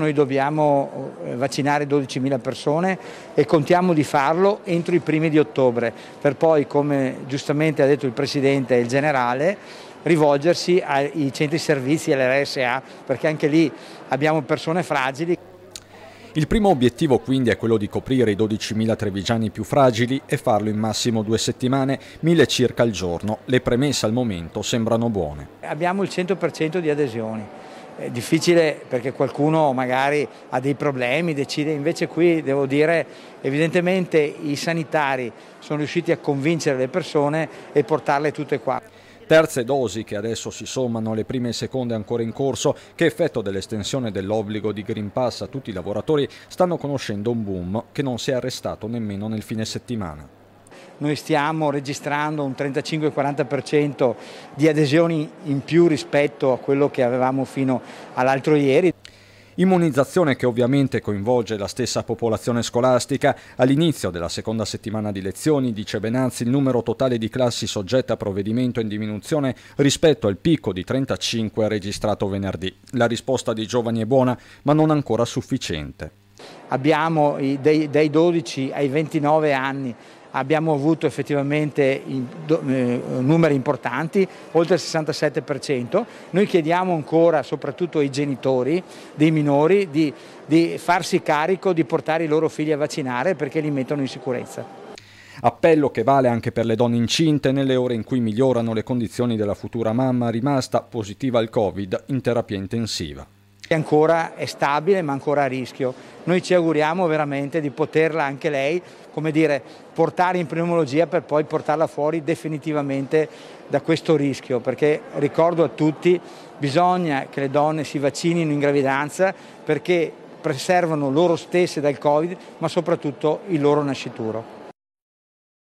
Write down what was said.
Noi dobbiamo eh, vaccinare 12.000 persone e contiamo di farlo entro i primi di ottobre, per poi, come giustamente ha detto il Presidente e il Generale, rivolgersi ai centri servizi e all'RSA, perché anche lì abbiamo persone fragili. Il primo obiettivo quindi è quello di coprire i 12.000 trevigiani più fragili e farlo in massimo due settimane, 1.000 circa al giorno. Le premesse al momento sembrano buone. Abbiamo il 100% di adesioni è difficile perché qualcuno magari ha dei problemi, decide, invece qui devo dire evidentemente i sanitari sono riusciti a convincere le persone e portarle tutte qua terze dosi che adesso si sommano alle prime e seconde ancora in corso, che effetto dell'estensione dell'obbligo di Green Pass a tutti i lavoratori stanno conoscendo un boom che non si è arrestato nemmeno nel fine settimana noi stiamo registrando un 35-40% di adesioni in più rispetto a quello che avevamo fino all'altro ieri. Immunizzazione che ovviamente coinvolge la stessa popolazione scolastica. All'inizio della seconda settimana di lezioni, dice Benanzi, il numero totale di classi soggette a provvedimento è in diminuzione rispetto al picco di 35 registrato venerdì. La risposta dei giovani è buona, ma non ancora sufficiente. Abbiamo dai 12 ai 29 anni abbiamo avuto effettivamente eh, numeri importanti, oltre il 67%. Noi chiediamo ancora, soprattutto ai genitori dei minori, di, di farsi carico di portare i loro figli a vaccinare perché li mettono in sicurezza appello che vale anche per le donne incinte nelle ore in cui migliorano le condizioni della futura mamma rimasta positiva al Covid in terapia intensiva che ancora è stabile ma ancora a rischio. Noi ci auguriamo veramente di poterla anche lei come dire, portare in pneumologia per poi portarla fuori definitivamente da questo rischio, perché ricordo a tutti bisogna che le donne si vaccinino in gravidanza perché preservano loro stesse dal Covid ma soprattutto il loro nascituro.